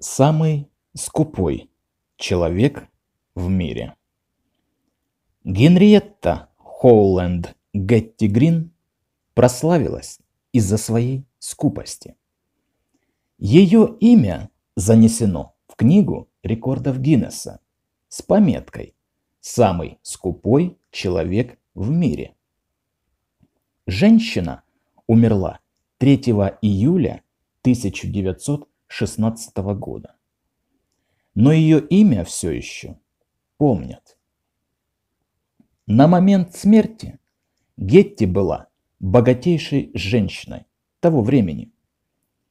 самый скупой человек в мире. Генриетта Холланд Гетти Грин прославилась из-за своей скупости. Ее имя занесено в книгу рекордов Гиннесса с пометкой «Самый скупой человек в мире». Женщина умерла 3 июля 1900 16 года. Но ее имя все еще помнят. На момент смерти Гетти была богатейшей женщиной того времени.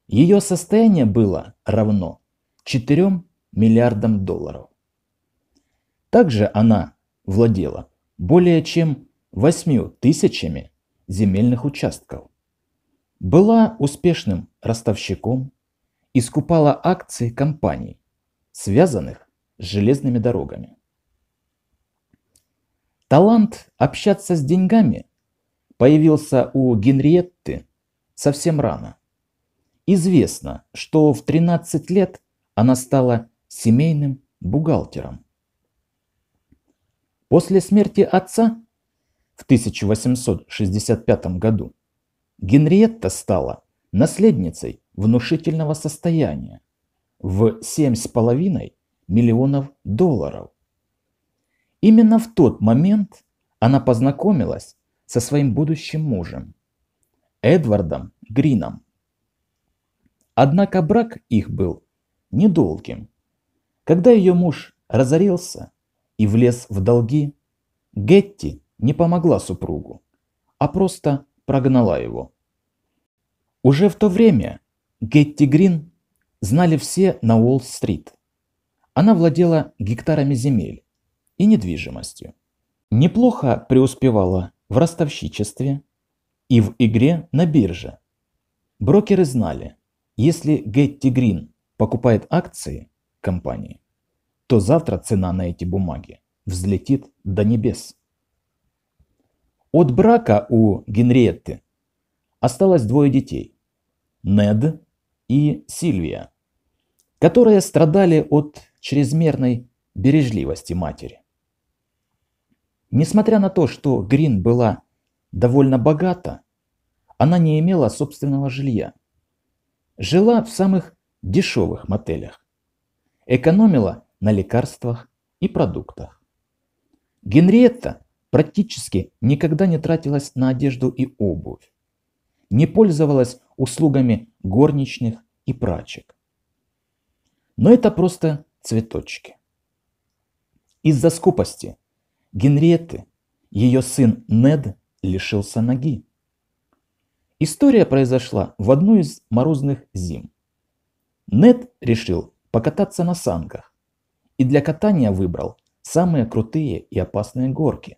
Ее состояние было равно 4 миллиардам долларов. Также она владела более чем 8 тысячами земельных участков. Была успешным ростовщиком, и скупала акции компаний, связанных с железными дорогами. Талант общаться с деньгами появился у Генриетты совсем рано. Известно, что в 13 лет она стала семейным бухгалтером. После смерти отца в 1865 году Генриетта стала наследницей внушительного состояния в 7,5 миллионов долларов. Именно в тот момент она познакомилась со своим будущим мужем, Эдвардом Грином. Однако брак их был недолгим. Когда ее муж разорился и влез в долги, Гетти не помогла супругу, а просто прогнала его. Уже в то время Гетти Грин знали все на Уолл-стрит. Она владела гектарами земель и недвижимостью. Неплохо преуспевала в ростовщичестве и в игре на бирже. Брокеры знали, если Гетти Грин покупает акции компании, то завтра цена на эти бумаги взлетит до небес. От брака у Генриетты осталось двое детей – Нед и Сильвия, которые страдали от чрезмерной бережливости матери. Несмотря на то, что Грин была довольно богата, она не имела собственного жилья. Жила в самых дешевых мотелях. Экономила на лекарствах и продуктах. Генриетта практически никогда не тратилась на одежду и обувь не пользовалась услугами горничных и прачек. Но это просто цветочки. Из-за скупости Генриетты ее сын Нед лишился ноги. История произошла в одну из морозных зим. Нед решил покататься на санках и для катания выбрал самые крутые и опасные горки.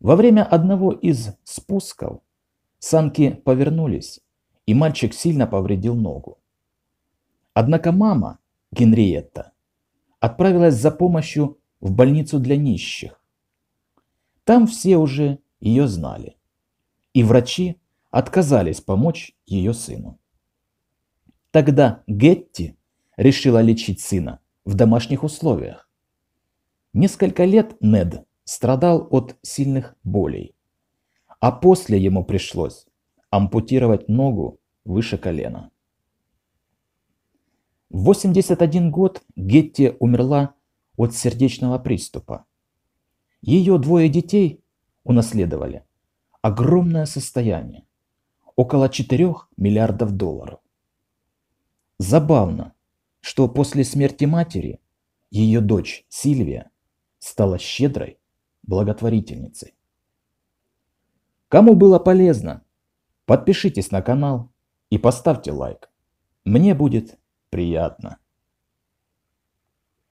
Во время одного из спусков Санки повернулись, и мальчик сильно повредил ногу. Однако мама, Генриетта, отправилась за помощью в больницу для нищих. Там все уже ее знали, и врачи отказались помочь ее сыну. Тогда Гетти решила лечить сына в домашних условиях. Несколько лет Нед страдал от сильных болей. А после ему пришлось ампутировать ногу выше колена. В 81 год Гетти умерла от сердечного приступа. Ее двое детей унаследовали огромное состояние – около 4 миллиардов долларов. Забавно, что после смерти матери ее дочь Сильвия стала щедрой благотворительницей. Кому было полезно, подпишитесь на канал и поставьте лайк. Мне будет приятно.